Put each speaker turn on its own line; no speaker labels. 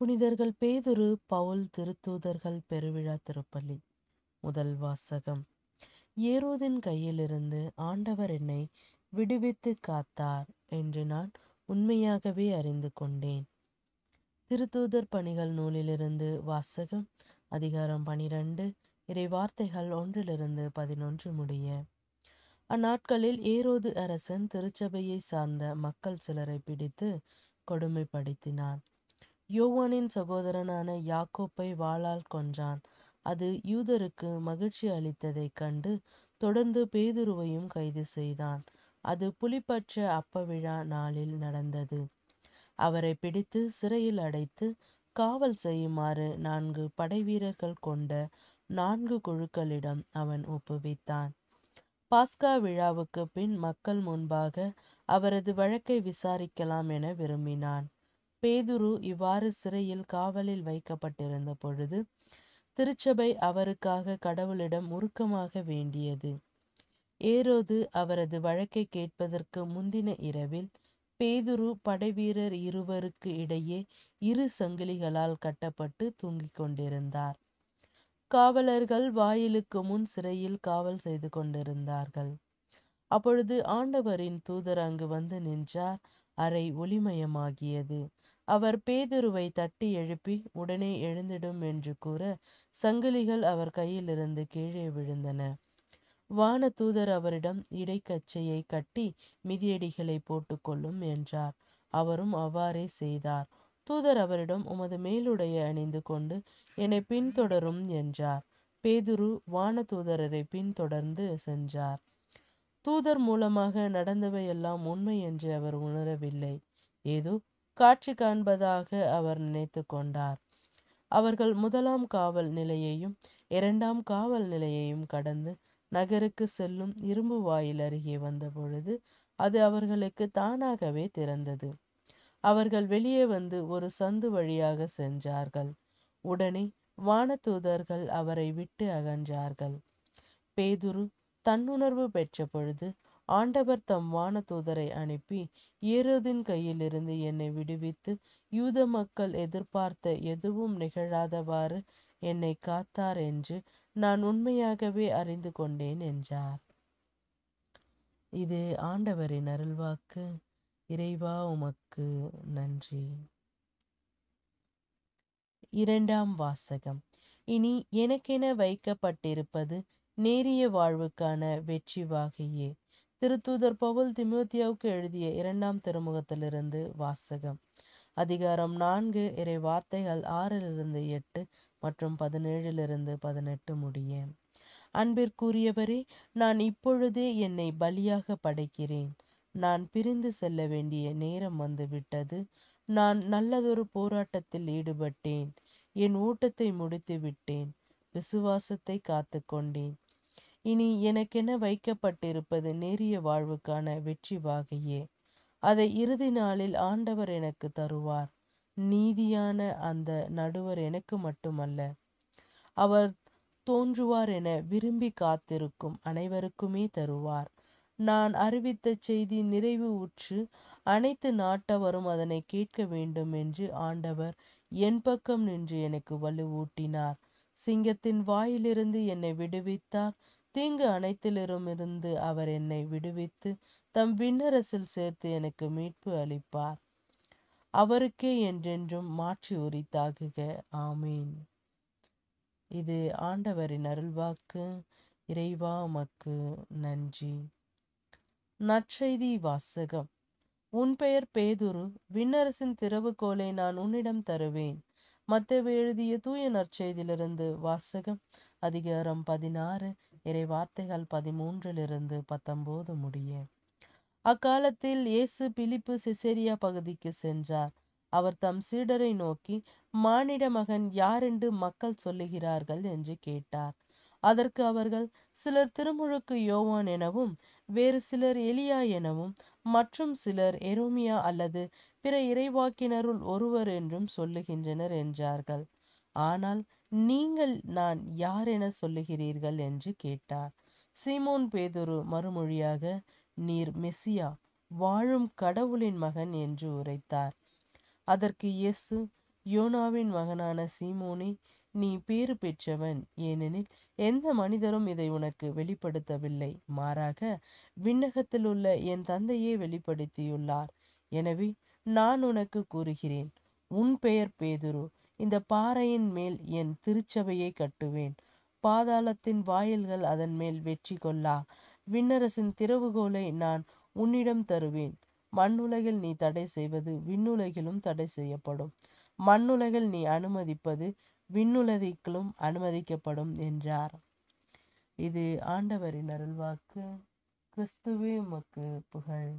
புனிதர்கள் பேதுரு பவுல் திருத்தூதர்கள் பெருவிழா திருப்பள்ளி முதல் வாசகம் ஏரோதின் கையிலிருந்து ஆண்டவர் என்னை விடுவித்து காத்தார் என்று நான் உண்மையாகவே அறிந்து கொண்டேன் திருத்தூதர் பணிகள் நூலிலிருந்து வாசகம் அதிகாரம் பனிரெண்டு இறை வார்த்தைகள் ஒன்றிலிருந்து பதினொன்று முடிய அந்நாட்களில் ஏரோது அரசன் திருச்சபையை சார்ந்த மக்கள் சிலரை பிடித்து கொடுமைப்படுத்தினான் யோவானின் சகோதரனான யாக்கோப்பை வாளால் கொன்றான் அது யூதருக்கு மகிழ்ச்சி அளித்ததைக் கண்டு தொடர்ந்து பேதுருவையும் கைது செய்தான் அது புலிப்பற்ற அப்ப விழா நாளில் நடந்தது அவரை பிடித்து சிறையில் அடைத்து காவல் செய்யுமாறு நான்கு படைவீரர்கள் கொண்ட நான்கு குழுக்களிடம் அவன் ஒப்புவித்தான் பாஸ்கா விழாவுக்கு பின் மக்கள் முன்பாக அவரது வழக்கை விசாரிக்கலாம் என விரும்பினான் பேதுரு இவ்வாறு சிறையில் காவலில் வைக்கப்பட்டிருந்த பொழுது திருச்சபை அவருக்காக கடவுளிடம் உருக்கமாக வேண்டியது ஏரோது அவரது வழக்கை கேட்பதற்கு முந்தின இரவில் பேதுரு படைவீரர் இருவருக்கு இடையே இரு சங்கிலிகளால் கட்டப்பட்டு தூங்கிக் கொண்டிருந்தார் காவலர்கள் வாயிலுக்கு முன் சிறையில் காவல் செய்து கொண்டிருந்தார்கள் அப்பொழுது ஆண்டவரின் தூதர் அங்கு வந்து நின்றார் அறை ஒளிமயமாகியது அவர் பேதுருவை தட்டி எழுப்பி உடனே எழுந்திடும் என்று கூற சங்கிலிகள் அவர் கையிலிருந்து கீழே விழுந்தன வான தூதர் அவரிடம் இடைக்கச்சையை கட்டி மிதியடிகளை போட்டுக்கொள்ளும் என்றார் அவரும் அவ்வாறே செய்தார் தூதர் அவரிடம் உமது மேலுடைய அணிந்து கொண்டு என்னை பின்தொடரும் என்றார் பேதுரு வான தூதரரை பின்தொடர்ந்து சென்றார் தூதர் மூலமாக நடந்தவையெல்லாம் உண்மை என்று அவர் உணரவில்லை ஏதோ காட்சி காண்பதாக அவர் நினைத்து கொண்டார் அவர்கள் முதலாம் காவல் நிலையையும் இரண்டாம் காவல் நிலையையும் கடந்து நகருக்கு செல்லும் இரும்பு வாயில் அருகே வந்தபொழுது அது அவர்களுக்கு தானாகவே திறந்தது அவர்கள் வெளியே வந்து ஒரு சந்து வழியாக சென்றார்கள் உடனே வானதூதர்கள் அவரை விட்டு அகன்றார்கள் பேதுரு தன்னுணர்வு பெற்ற பொழுது ஆண்டவர் தம் வான தூதரை அனுப்பி ஏரோதின் கையிலிருந்து என்னை விடுவித்து யூத மக்கள் எதிர்பார்த்த எதுவும் நிகழாதவாறு என்னை காத்தார் என்று நான் உண்மையாகவே அறிந்து கொண்டேன் என்றார் இது ஆண்டவரின் அருள்வாக்கு இறைவா உமக்கு நன்றி இரண்டாம் வாசகம் இனி எனக்கென வைக்கப்பட்டிருப்பது நேரிய வாழ்வுக்கான வாகையே திருத்தூதர் பவுல் திமுத்தியாவுக்கு எழுதிய இரண்டாம் திருமுகத்திலிருந்து வாசகம் அதிகாரம் நான்கு இறை வார்த்தைகள் ஆறிலிருந்து எட்டு மற்றும் பதினேழிலிருந்து பதினெட்டு முடிய அன்பிற்குரியவரே நான் இப்பொழுதே என்னை பலியாக படைக்கிறேன் நான் பிரிந்து செல்ல வேண்டிய நேரம் வந்துவிட்டது நான் நல்லதொரு போராட்டத்தில் ஈடுபட்டேன் என் ஊட்டத்தை முடித்து விட்டேன் விசுவாசத்தை காத்து கொண்டேன் இனி எனக்கென வைக்கப்பட்டிருப்பது நேரிய வாழ்வுக்கான வெற்றி வாகையே அதை இறுதி நாளில் ஆண்டவர் எனக்கு தருவார் நீதியான அந்த நடுவர் எனக்கு மட்டுமல்ல அவர் தோன்றுவார் என விரும்பி காத்திருக்கும் அனைவருக்குமே தருவார் நான் அறிவித்த செய்தி நிறைவு உற்று அனைத்து நாட்டவரும் அதனை கேட்க வேண்டும் என்று ஆண்டவர் என் பக்கம் நின்று எனக்கு வலுவூட்டினார் சிங்கத்தின் வாயிலிருந்து என்னை விடுவித்தார் தீங்கு அனைத்திலிருமிருந்து அவர் என்னை விடுவித்து தம் விண்ணரசில் சேர்த்து எனக்கு மீட்பு அளிப்பார் அவருக்கே என்றென்றும் மாற்றி உரித்தாகுக ஆமீன் இது ஆண்டவரின் அருள்வாக்கு இறைவா மக்கு நன்றி நற்செய்தி வாசகம் உன் பெயர் பேதுரு விண்ணரசின் திறவுகோலை நான் உன்னிடம் தருவேன் மத்தேவை எழுதிய தூய நற்செய்தியிலிருந்து வாசகம் அதிகாரம் பதினாறு இறை வார்த்தைகள் பதிமூன்றிலிருந்து பத்தொம்போது முடிய அக்காலத்தில் இயேசு பிலிப்பு சிசேரியா பகுதிக்கு சென்றார் அவர் தம் சீடரை நோக்கி மானிட மகன் யாரென்று மக்கள் சொல்லுகிறார்கள் என்று கேட்டார் அதற்கு அவர்கள் சிலர் திருமுழுக்கு யோவான் எனவும் வேறு சிலர் எலியா எனவும் மற்றும் சிலர் எரோமியா அல்லது பிற இறைவாக்கினருள் ஒருவர் என்றும் சொல்லுகின்றனர் என்றார்கள் ஆனால் நீங்கள் நான் யார் என சொல்லுகிறீர்கள் என்று கேட்டார் சீமோன் பேதுரு மறுமொழியாக நீர் மெஸ்ஸியா வாழும் கடவுளின் மகன் என்று உரைத்தார் அதற்கு இயேசு யோனாவின் மகனான சீமோனே நீ பேறு பெற்றவன் ஏனெனில் எந்த மனிதரும் இதை உனக்கு வெளிப்படுத்தவில்லை மாறாக விண்ணகத்தில் உள்ள என் தந்தையே வெளிப்படுத்தியுள்ளார் எனவே நான் உனக்கு கூறுகிறேன் உன் பெயர் பேதுரு இந்த பாறையின் மேல் என் திருச்சபையை கட்டுவேன் பாதாளத்தின் வாயில்கள் அதன் மேல் வெற்றி கொள்ளா விண்ணரசின் திறவுகோலை நான் உன்னிடம் தருவேன் மண்ணுலகில் நீ தடை செய்வது விண்ணுலகிலும் தடை செய்யப்படும் மண்ணுலகில் நீ அனுமதிப்பது விண்ணுலகிலும் அனுமதிக்கப்படும் என்றார் இது ஆண்டவரின் அருள்வாக்கு கிறிஸ்துவே உமக்கு புகழ்